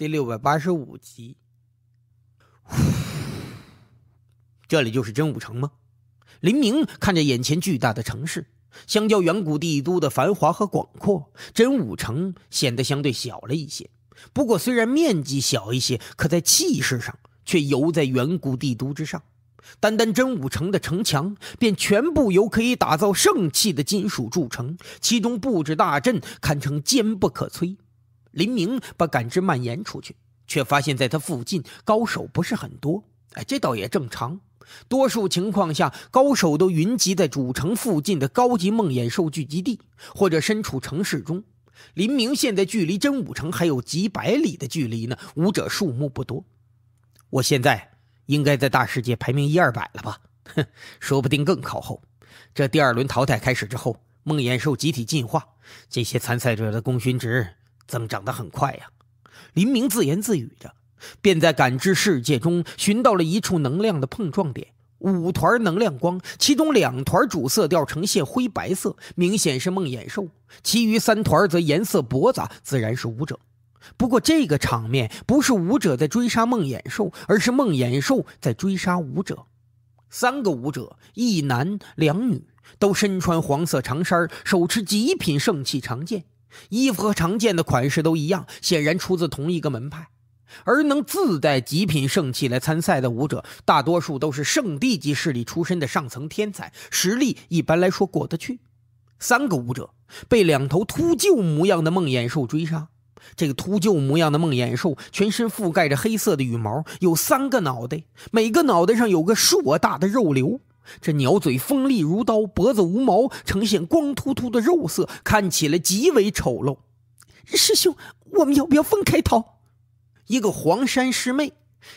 第六百八十五集，这里就是真武城吗？林明看着眼前巨大的城市，相较远古帝都的繁华和广阔，真武城显得相对小了一些。不过，虽然面积小一些，可在气势上却犹在远古帝都之上。单单真武城的城墙，便全部由可以打造圣器的金属铸成，其中布置大阵，堪称坚不可摧。林明把感知蔓延出去，却发现在他附近高手不是很多。哎，这倒也正常。多数情况下，高手都云集在主城附近的高级梦魇兽聚集地，或者身处城市中。林明现在距离真武城还有几百里的距离呢，武者数目不多。我现在应该在大世界排名一二百了吧？哼，说不定更靠后。这第二轮淘汰开始之后，梦魇兽集体进化，这些参赛者的功勋值。增长得很快呀，林明自言自语着，便在感知世界中寻到了一处能量的碰撞点。五团能量光，其中两团主色调呈现灰白色，明显是梦魇兽；其余三团则颜色驳杂，自然是武者。不过这个场面不是武者在追杀梦魇兽，而是梦魇兽在追杀武者。三个武者，一男两女，都身穿黄色长衫，手持极品圣器长剑。衣服和常见的款式都一样，显然出自同一个门派。而能自带极品圣器来参赛的武者，大多数都是圣地级势力出身的上层天才，实力一般来说过得去。三个武者被两头秃鹫模样的梦魇兽追杀。这个秃鹫模样的梦魇兽全身覆盖着黑色的羽毛，有三个脑袋，每个脑袋上有个硕大的肉瘤。这鸟嘴锋利如刀，脖子无毛，呈现光秃秃的肉色，看起来极为丑陋。师兄，我们要不要分开逃？一个黄山师妹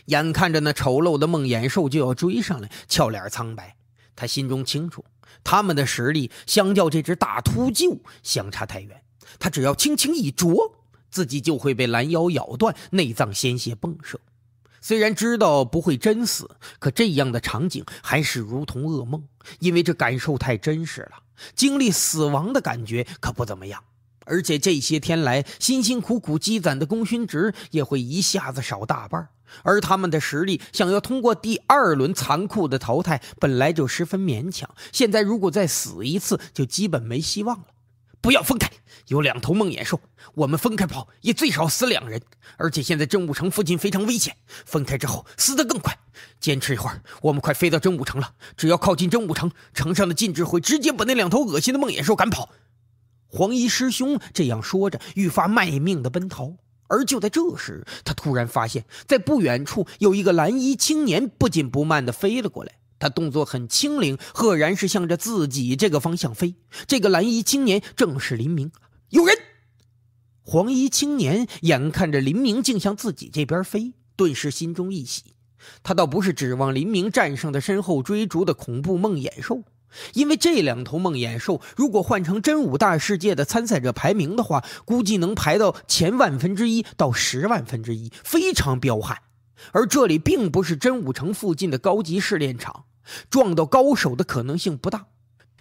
眼看着那丑陋的梦魇兽就要追上来，俏脸苍白。她心中清楚，他们的实力相较这只大秃鹫相差太远。她只要轻轻一啄，自己就会被拦腰咬断，内脏鲜血迸射。虽然知道不会真死，可这样的场景还是如同噩梦，因为这感受太真实了。经历死亡的感觉可不怎么样，而且这些天来辛辛苦苦积攒的功勋值也会一下子少大半，而他们的实力想要通过第二轮残酷的淘汰本来就十分勉强，现在如果再死一次，就基本没希望了。不要分开，有两头梦魇兽，我们分开跑也最少死两人。而且现在真武城附近非常危险，分开之后死得更快。坚持一会儿，我们快飞到真武城了。只要靠近真武城，城上的禁制会直接把那两头恶心的梦魇兽赶跑。黄衣师兄这样说着，愈发卖命的奔逃。而就在这时，他突然发现，在不远处有一个蓝衣青年不紧不慢的飞了过来。他动作很轻灵，赫然是向着自己这个方向飞。这个蓝衣青年正是林明。有人，黄衣青年眼看着林明竟向自己这边飞，顿时心中一喜。他倒不是指望林明战胜的身后追逐的恐怖梦魇兽，因为这两头梦魇兽如果换成真武大世界的参赛者排名的话，估计能排到前万分之一到十万分之一，非常彪悍。而这里并不是真武城附近的高级试炼场。撞到高手的可能性不大，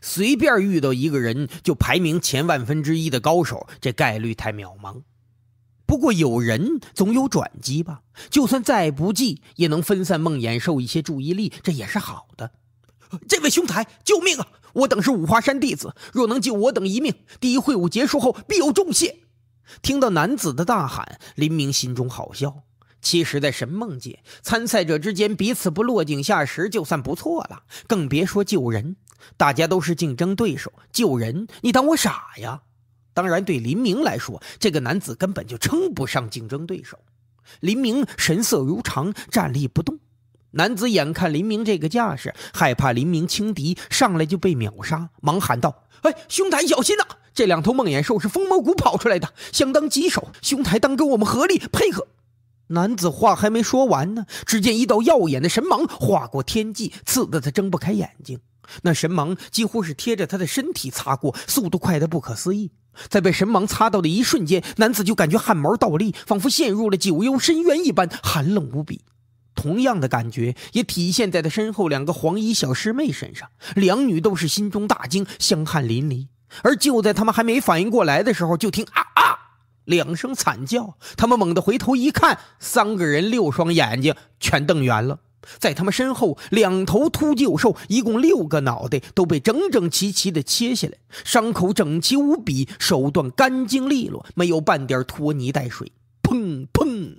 随便遇到一个人就排名前万分之一的高手，这概率太渺茫。不过有人总有转机吧，就算再不济，也能分散梦魇兽一些注意力，这也是好的。这位兄台，救命啊！我等是五华山弟子，若能救我等一命，第一会武结束后必有重谢。听到男子的大喊，林明心中好笑。其实，在神梦界，参赛者之间彼此不落井下石就算不错了，更别说救人。大家都是竞争对手，救人你当我傻呀？当然，对林明来说，这个男子根本就称不上竞争对手。林明神色如常，站立不动。男子眼看林明这个架势，害怕林明轻敌，上来就被秒杀，忙喊道：“哎，兄台小心啊！这两头梦魇兽是封魔谷跑出来的，相当棘手。兄台当跟我们合力配合。”男子话还没说完呢，只见一道耀眼的神芒划过天际，刺得他睁不开眼睛。那神芒几乎是贴着他的身体擦过，速度快得不可思议。在被神芒擦到的一瞬间，男子就感觉汗毛倒立，仿佛陷入了九幽深渊一般，寒冷无比。同样的感觉也体现在他身后两个黄衣小师妹身上，两女都是心中大惊，香汗淋漓。而就在他们还没反应过来的时候，就听啊啊！两声惨叫，他们猛地回头一看，三个人六双眼睛全瞪圆了。在他们身后，两头秃鹫兽，一共六个脑袋都被整整齐齐地切下来，伤口整齐无比，手段干净利落，没有半点拖泥带水。砰砰，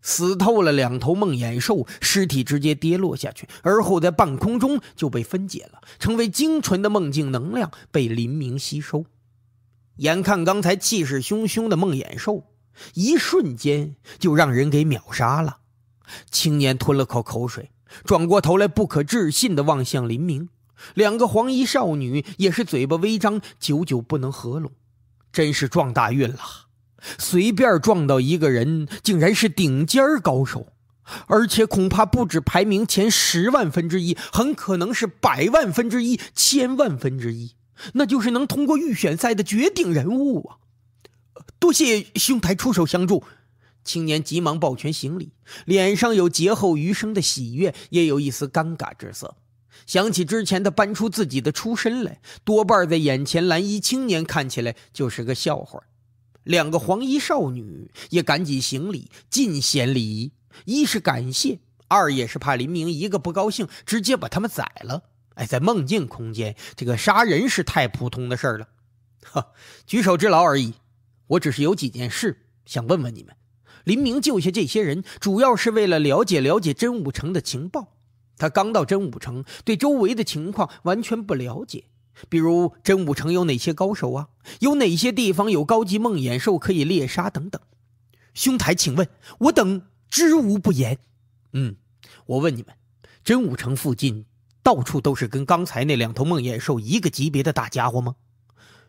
死透了！两头梦魇兽尸体直接跌落下去，而后在半空中就被分解了，成为精纯的梦境能量，被林明吸收。眼看刚才气势汹汹的梦魇兽，一瞬间就让人给秒杀了。青年吞了口口水，转过头来，不可置信地望向林明。两个黄衣少女也是嘴巴微张，久久不能合拢。真是撞大运了！随便撞到一个人，竟然是顶尖儿高手，而且恐怕不止排名前十万分之一，很可能是百万分之一、千万分之一。那就是能通过预选赛的绝顶人物啊！多谢兄台出手相助，青年急忙抱拳行礼，脸上有劫后余生的喜悦，也有一丝尴尬之色。想起之前他搬出自己的出身来，多半在眼前蓝衣青年看起来就是个笑话。两个黄衣少女也赶紧行礼，尽显礼仪，一是感谢，二也是怕林明一个不高兴，直接把他们宰了。哎，在梦境空间，这个杀人是太普通的事儿了，呵，举手之劳而已。我只是有几件事想问问你们。林明救下这些人，主要是为了了解了解真武城的情报。他刚到真武城，对周围的情况完全不了解，比如真武城有哪些高手啊？有哪些地方有高级梦魇兽可以猎杀等等。兄台，请问我等知无不言。嗯，我问你们，真武城附近？到处都是跟刚才那两头梦魇兽一个级别的大家伙吗？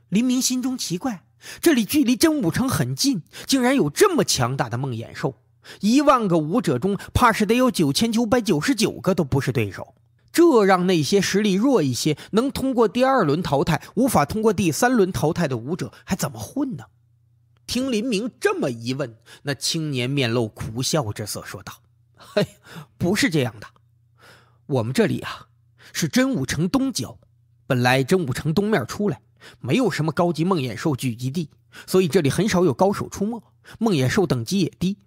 林明心中奇怪，这里距离真武城很近，竟然有这么强大的梦魇兽。一万个武者中，怕是得有九千九百九十九个都不是对手。这让那些实力弱一些、能通过第二轮淘汰、无法通过第三轮淘汰的武者还怎么混呢？听林明这么一问，那青年面露苦笑之色，说道：“嘿，不是这样的，我们这里啊。”是真武城东郊，本来真武城东面出来，没有什么高级梦魇兽聚集地，所以这里很少有高手出没，梦魇兽等级也低，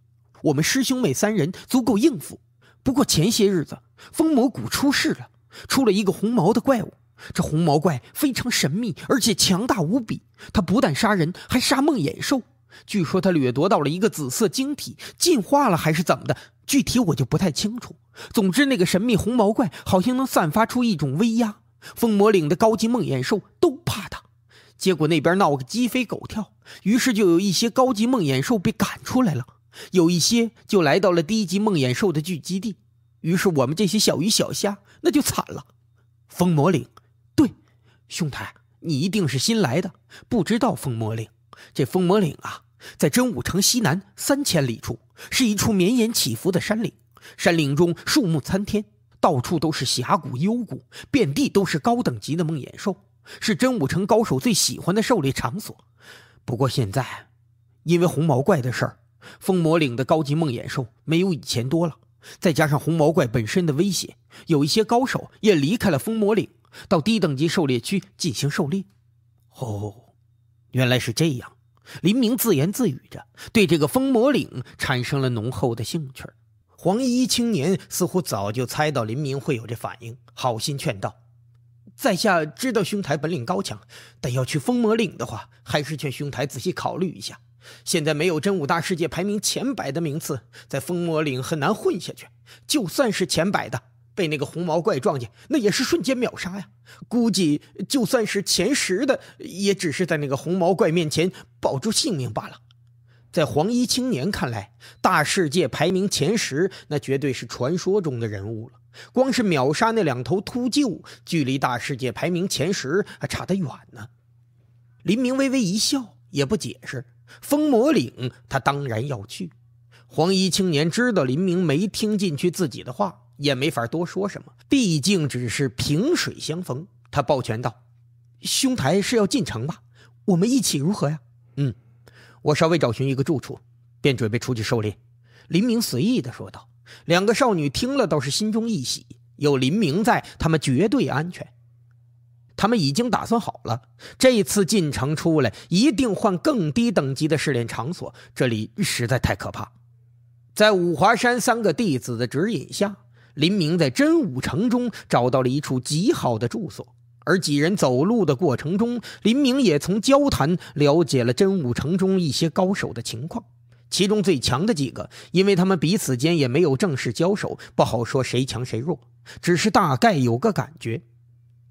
我们师兄妹三人足够应付。不过前些日子，风魔谷出事了，出了一个红毛的怪物，这红毛怪非常神秘，而且强大无比，他不但杀人，还杀梦魇兽。据说他掠夺到了一个紫色晶体，进化了还是怎么的。具体我就不太清楚。总之，那个神秘红毛怪好像能散发出一种威压，风魔岭的高级梦魇兽都怕它。结果那边闹个鸡飞狗跳，于是就有一些高级梦魇兽被赶出来了，有一些就来到了低级梦魇兽的聚集地。于是我们这些小鱼小虾那就惨了。风魔岭，对，兄台，你一定是新来的，不知道风魔岭。这风魔岭啊，在真武城西南三千里处。是一处绵延起伏的山岭，山岭中树木参天，到处都是峡谷幽谷，遍地都是高等级的梦魇兽，是真武城高手最喜欢的狩猎场所。不过现在，因为红毛怪的事儿，风魔岭的高级梦魇兽没有以前多了，再加上红毛怪本身的威胁，有一些高手也离开了风魔岭，到低等级狩猎区进行狩猎。哦，原来是这样。林明自言自语着，对这个风魔岭产生了浓厚的兴趣。黄衣青年似乎早就猜到林明会有这反应，好心劝道：“在下知道兄台本领高强，但要去风魔岭的话，还是劝兄台仔细考虑一下。现在没有真武大世界排名前百的名次，在风魔岭很难混下去，就算是前百的。”被那个红毛怪撞见，那也是瞬间秒杀呀！估计就算是前十的，也只是在那个红毛怪面前保住性命罢了。在黄衣青年看来，大世界排名前十，那绝对是传说中的人物了。光是秒杀那两头秃鹫，距离大世界排名前十还差得远呢。林明微微一笑，也不解释。风魔岭，他当然要去。黄衣青年知道林明没听进去自己的话。也没法多说什么，毕竟只是萍水相逢。他抱拳道：“兄台是要进城吧？我们一起如何呀？”“嗯，我稍微找寻一个住处，便准备出去狩猎。”林明随意的说道。两个少女听了，倒是心中一喜，有林明在，他们绝对安全。他们已经打算好了，这次进城出来，一定换更低等级的试炼场所。这里实在太可怕。在五华山三个弟子的指引下。林明在真武城中找到了一处极好的住所，而几人走路的过程中，林明也从交谈了解了真武城中一些高手的情况。其中最强的几个，因为他们彼此间也没有正式交手，不好说谁强谁弱，只是大概有个感觉。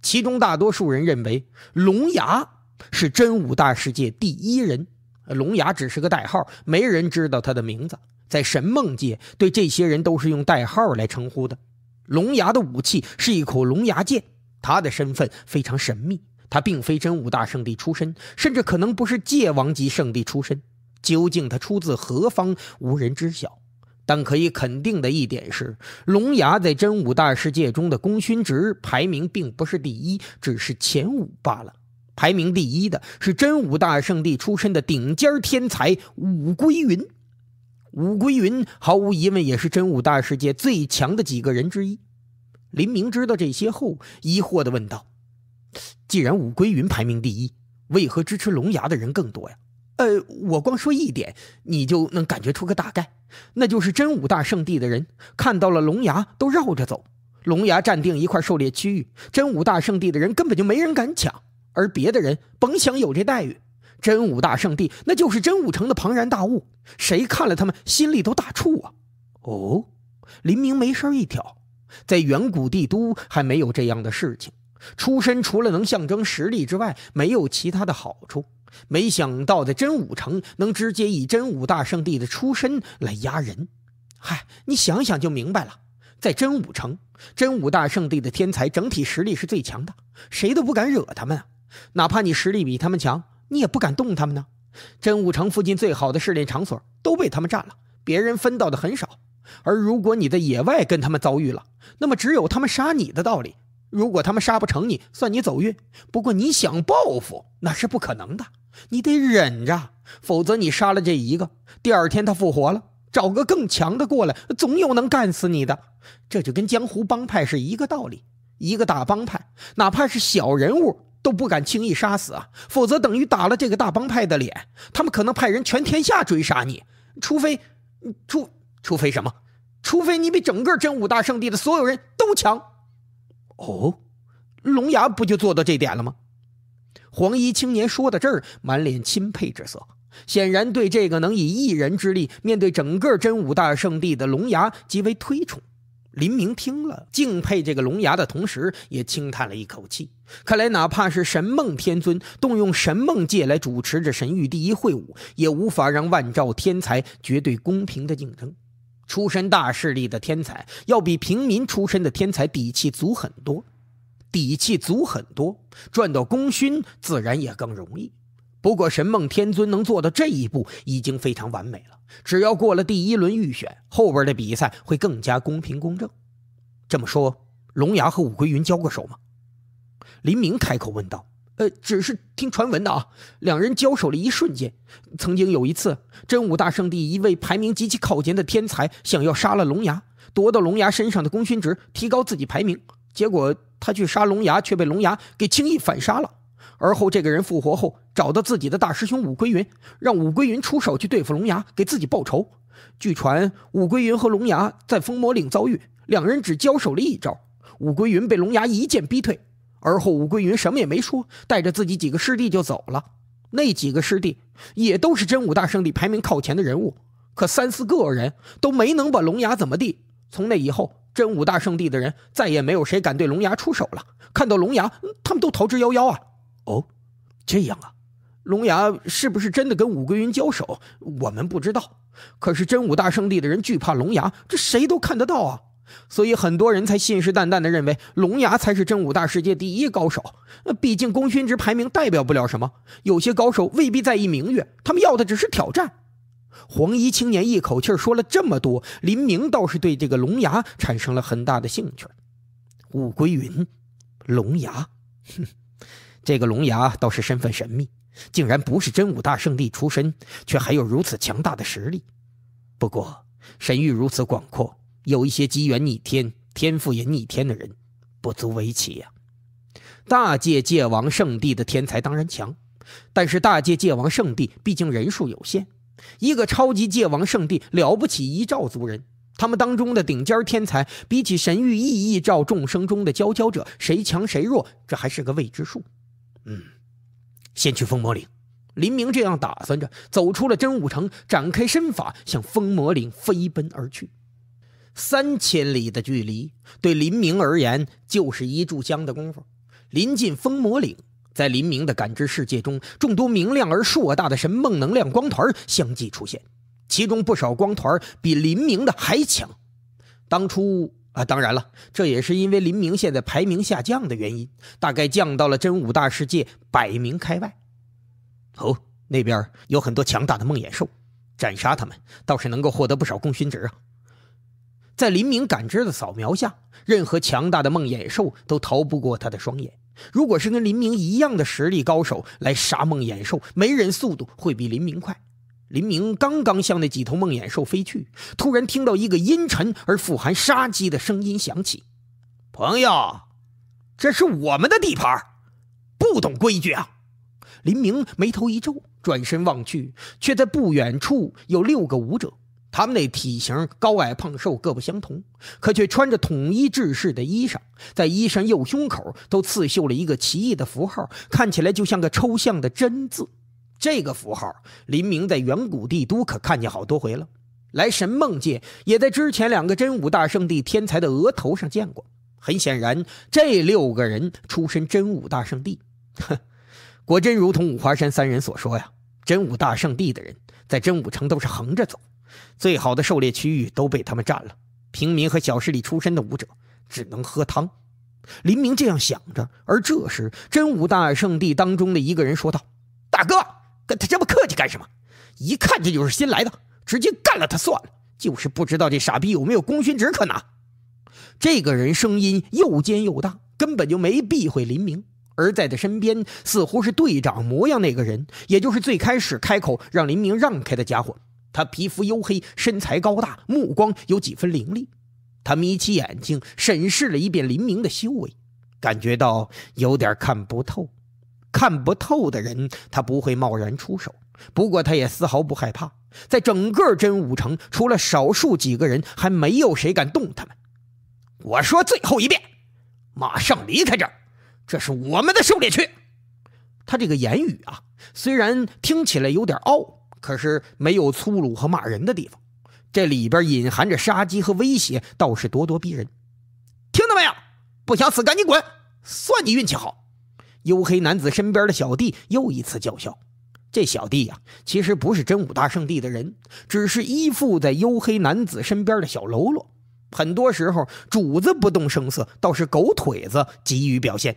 其中大多数人认为龙牙是真武大世界第一人，龙牙只是个代号，没人知道他的名字。在神梦界，对这些人都是用代号来称呼的。龙牙的武器是一口龙牙剑，他的身份非常神秘。他并非真武大圣地出身，甚至可能不是界王级圣地出身。究竟他出自何方，无人知晓。但可以肯定的一点是，龙牙在真武大世界中的功勋值排名并不是第一，只是前五罢了。排名第一的是真武大圣地出身的顶尖天才武归云。武归云毫无疑问也是真武大世界最强的几个人之一。林明知道这些后，疑惑的问道：“既然武归云排名第一，为何支持龙牙的人更多呀？”“呃，我光说一点，你就能感觉出个大概。那就是真武大圣地的人看到了龙牙都绕着走，龙牙占定一块狩猎区域，真武大圣地的人根本就没人敢抢，而别的人甭想有这待遇。”真武大圣地，那就是真武城的庞然大物，谁看了他们心里都大怵啊！哦，林明眉梢一挑，在远古帝都还没有这样的事情。出身除了能象征实力之外，没有其他的好处。没想到在真武城，能直接以真武大圣地的出身来压人。嗨，你想想就明白了，在真武城，真武大圣地的天才整体实力是最强的，谁都不敢惹他们啊！哪怕你实力比他们强。你也不敢动他们呢。真武城附近最好的试炼场所都被他们占了，别人分到的很少。而如果你在野外跟他们遭遇了，那么只有他们杀你的道理。如果他们杀不成你，算你走运。不过你想报复那是不可能的，你得忍着，否则你杀了这一个，第二天他复活了，找个更强的过来，总有能干死你的。这就跟江湖帮派是一个道理，一个大帮派，哪怕是小人物。都不敢轻易杀死啊，否则等于打了这个大帮派的脸。他们可能派人全天下追杀你，除非，除除非什么，除非你比整个真武大圣地的所有人都强。哦，龙牙不就做到这点了吗？黄衣青年说到这儿，满脸钦佩之色，显然对这个能以一人之力面对整个真武大圣地的龙牙极为推崇。林明听了，敬佩这个龙牙的同时，也轻叹了一口气。看来，哪怕是神梦天尊动用神梦界来主持这神域第一会武，也无法让万兆天才绝对公平的竞争。出身大势力的天才，要比平民出身的天才底气足很多，底气足很多，赚到功勋自然也更容易。不过，神梦天尊能做到这一步已经非常完美了。只要过了第一轮预选，后边的比赛会更加公平公正。这么说，龙牙和武归云交过手吗？林明开口问道。呃，只是听传闻的啊。两人交手了一瞬间。曾经有一次，真武大圣地一位排名极其靠前的天才想要杀了龙牙，夺到龙牙身上的功勋值，提高自己排名。结果他去杀龙牙，却被龙牙给轻易反杀了。而后，这个人复活后找到自己的大师兄武归云，让武归云出手去对付龙牙，给自己报仇。据传，武归云和龙牙在封魔岭遭遇，两人只交手了一招，武归云被龙牙一剑逼退。而后，武归云什么也没说，带着自己几个师弟就走了。那几个师弟也都是真武大圣地排名靠前的人物，可三四个人都没能把龙牙怎么地。从那以后，真武大圣地的人再也没有谁敢对龙牙出手了。看到龙牙，他们都逃之夭夭啊。哦，这样啊，龙牙是不是真的跟武归云交手？我们不知道，可是真武大圣地的人惧怕龙牙，这谁都看得到啊。所以很多人才信誓旦旦的认为龙牙才是真武大世界第一高手。那毕竟功勋值排名代表不了什么，有些高手未必在意名誉，他们要的只是挑战。黄衣青年一口气说了这么多，林明倒是对这个龙牙产生了很大的兴趣。武归云，龙牙，哼。这个龙牙倒是身份神秘，竟然不是真武大圣地出身，却还有如此强大的实力。不过神域如此广阔，有一些机缘逆天、天赋也逆天的人，不足为奇呀。大界界王圣地的天才当然强，但是大界界王圣地毕竟人数有限，一个超级界王圣地了不起一兆族人，他们当中的顶尖天才，比起神域亿亿兆众生中的佼佼者，谁强谁弱，这还是个未知数。嗯，先去风魔岭。林明这样打算着，走出了真武城，展开身法，向风魔岭飞奔而去。三千里的距离，对林明而言，就是一炷香的功夫。临近风魔岭，在林明的感知世界中，众多明亮而硕大的神梦能量光团相继出现，其中不少光团比林明的还强。当初。啊，当然了，这也是因为林明现在排名下降的原因，大概降到了真武大世界百名开外。哦，那边有很多强大的梦魇兽，斩杀他们倒是能够获得不少功勋值啊。在林明感知的扫描下，任何强大的梦魇兽都逃不过他的双眼。如果是跟林明一样的实力高手来杀梦魇兽，没人速度会比林明快。林明刚刚向那几头梦魇兽飞去，突然听到一个阴沉而富含杀机的声音响起：“朋友，这是我们的地盘，不懂规矩啊！”林明眉头一皱，转身望去，却在不远处有六个武者。他们那体型高矮胖瘦各不相同，可却穿着统一制式的衣裳，在衣衫右胸口都刺绣了一个奇异的符号，看起来就像个抽象的“真”字。这个符号，林明在远古帝都可看见好多回了。来神梦界，也在之前两个真武大圣地天才的额头上见过。很显然，这六个人出身真武大圣地。哼，果真如同五华山三人所说呀，真武大圣地的人在真武城都是横着走，最好的狩猎区域都被他们占了。平民和小势力出身的武者只能喝汤。林明这样想着，而这时，真武大圣地当中的一个人说道：“大哥。”跟他这么客气干什么？一看这就是新来的，直接干了他算了。就是不知道这傻逼有没有功勋值可拿。这个人声音又尖又大，根本就没避讳林明。而在他身边，似乎是队长模样那个人，也就是最开始开口让林明让开的家伙。他皮肤黝黑，身材高大，目光有几分凌厉。他眯起眼睛审视了一遍林明的修为，感觉到有点看不透。看不透的人，他不会贸然出手。不过，他也丝毫不害怕。在整个真武城，除了少数几个人，还没有谁敢动他们。我说最后一遍，马上离开这儿，这是我们的狩猎区。他这个言语啊，虽然听起来有点傲，可是没有粗鲁和骂人的地方。这里边隐含着杀机和威胁，倒是咄咄逼人。听到没有？不想死，赶紧滚！算你运气好。黝黑男子身边的小弟又一次叫嚣。这小弟呀，其实不是真武大圣地的人，只是依附在黝黑男子身边的小喽啰。很多时候，主子不动声色，倒是狗腿子急于表现。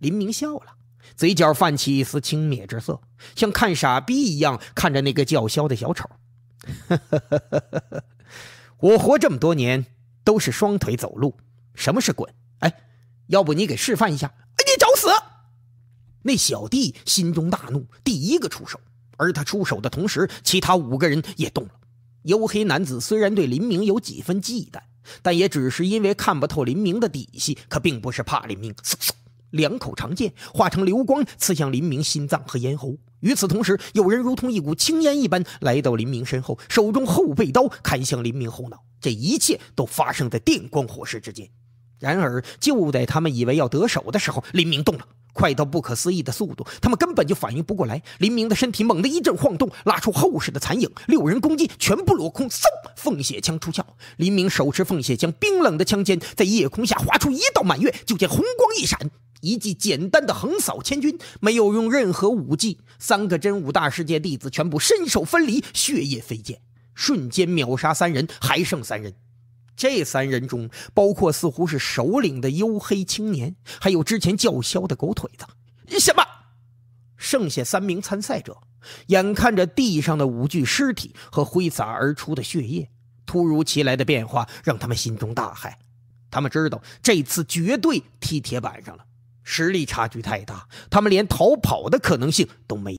林明笑了，嘴角泛起一丝轻蔑之色，像看傻逼一样看着那个叫嚣的小丑。我活这么多年，都是双腿走路。什么是滚？哎，要不你给示范一下？那小弟心中大怒，第一个出手。而他出手的同时，其他五个人也动了。黝黑男子虽然对林明有几分忌惮，但也只是因为看不透林明的底细，可并不是怕林明。嗖嗖，两口长剑化成流光，刺向林明心脏和咽喉。与此同时，有人如同一股青烟一般来到林明身后，手中后背刀砍向林明后脑。这一切都发生在电光火石之间。然而，就在他们以为要得手的时候，林明动了，快到不可思议的速度，他们根本就反应不过来。林明的身体猛地一阵晃动，拉出厚实的残影，六人攻击全部落空。嗖，凤血枪出鞘，林明手持凤血，枪，冰冷的枪尖在夜空下划出一道满月，就见红光一闪，一记简单的横扫千军，没有用任何武技，三个真武大世界弟子全部身首分离，血液飞溅，瞬间秒杀三人，还剩三人。这三人中，包括似乎是首领的黝黑青年，还有之前叫嚣的狗腿子。什么？剩下三名参赛者，眼看着地上的五具尸体和挥洒而出的血液，突如其来的变化让他们心中大骇。他们知道这次绝对踢铁板上了，实力差距太大，他们连逃跑的可能性都没。